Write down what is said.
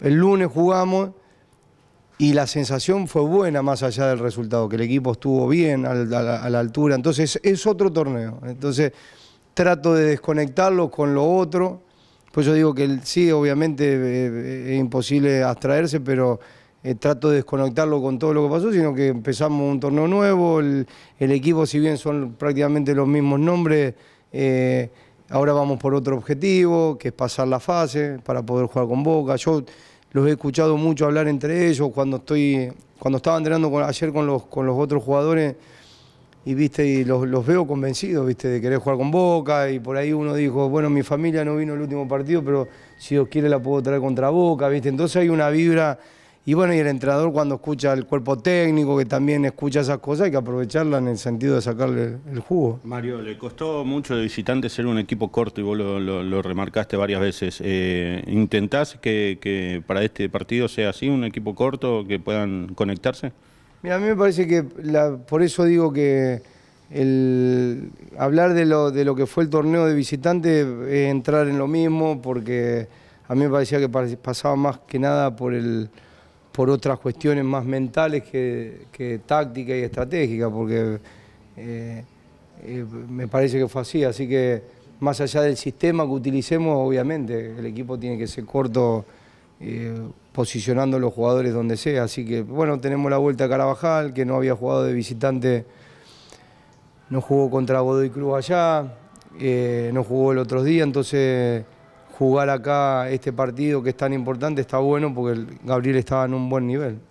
El lunes jugamos y la sensación fue buena más allá del resultado, que el equipo estuvo bien a la, altura. Entonces es otro torneo. Entonces trato de desconectarlo con lo otro. Pues yo digo que sí, obviamente eh, eh, es imposible abstraerse, pero eh, trato de desconectarlo con todo lo que pasó, sino que empezamos un torneo nuevo, el, equipo, si bien son prácticamente los mismos nombres, Ahora vamos por otro objetivo, que es pasar la fase para poder jugar con Boca. Yo los he escuchado mucho hablar entre ellos cuando estoy cuando estaba entrenando ayer con los, con los otros jugadores y viste y los, veo convencidos viste de querer jugar con Boca y por ahí uno dijo bueno mi familia no vino el último partido pero si Dios quiere la puedo traer contra Boca viste entonces hay una vibra y bueno, y el entrenador cuando escucha al cuerpo técnico, que también escucha esas cosas, hay que aprovecharla en el sentido de sacarle el jugo. Mario, le costó mucho de visitante ser un equipo corto y vos lo, remarcaste varias veces. Eh, ¿Intentás que, para este partido sea así, un equipo corto, que puedan conectarse? Mira, a mí me parece que, por eso digo que hablar de lo, de lo que fue el torneo de visitante es entrar en lo mismo, porque a mí me parecía que pasaba más que nada por el por otras cuestiones más mentales que, táctica y estratégica, porque eh, eh, me parece que fue así. Así que más allá del sistema que utilicemos, obviamente, el equipo tiene que ser corto eh, posicionando los jugadores donde sea. Así que, bueno, tenemos la vuelta a Carabajal, que no había jugado de visitante, no jugó contra Godoy Cruz allá, no jugó el otro día, entonces jugar acá este partido que es tan importante está bueno porque Gabriel estaba en un buen nivel.